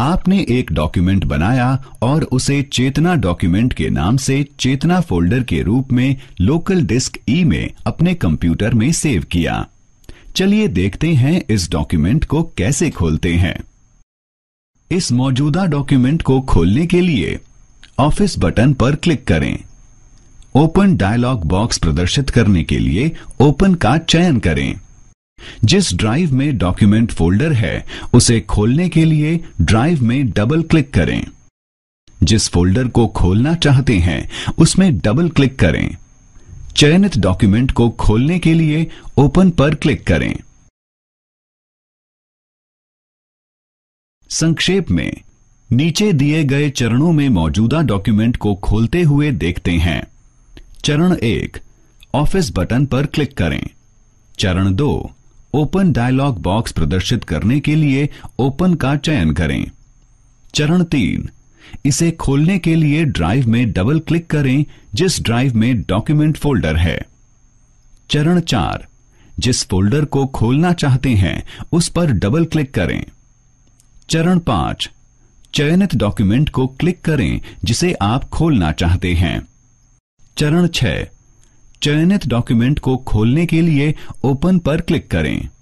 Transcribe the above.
आपने एक डॉक्यूमेंट बनाया और उसे चेतना डॉक्यूमेंट के नाम से चेतना फोल्डर के रूप में लोकल डिस्क ई में अपने कंप्यूटर में सेव किया चलिए देखते हैं इस डॉक्यूमेंट को कैसे खोलते हैं इस मौजूदा डॉक्यूमेंट को खोलने के लिए ऑफिस बटन पर क्लिक करें ओपन डायलॉग बॉक्स प्रदर्शित करने के लिए ओपन का चयन करें जिस ड्राइव में डॉक्यूमेंट फोल्डर है उसे खोलने के लिए ड्राइव में डबल क्लिक करें जिस फोल्डर को खोलना चाहते हैं उसमें डबल क्लिक करें चयनित डॉक्यूमेंट को खोलने के लिए ओपन पर क्लिक करें संक्षेप में नीचे दिए गए चरणों में मौजूदा डॉक्यूमेंट को खोलते हुए देखते हैं चरण एक ऑफिस बटन पर क्लिक करें चरण दो ओपन डायलॉग बॉक्स प्रदर्शित करने के लिए ओपन का चयन करें चरण तीन इसे खोलने के लिए ड्राइव में डबल क्लिक करें जिस ड्राइव में डॉक्यूमेंट फोल्डर है चरण चार जिस फोल्डर को खोलना चाहते हैं उस पर डबल क्लिक करें चरण पांच चयनित डॉक्यूमेंट को क्लिक करें जिसे आप खोलना चाहते हैं चरण छह चयनित डॉक्यूमेंट को खोलने के लिए ओपन पर क्लिक करें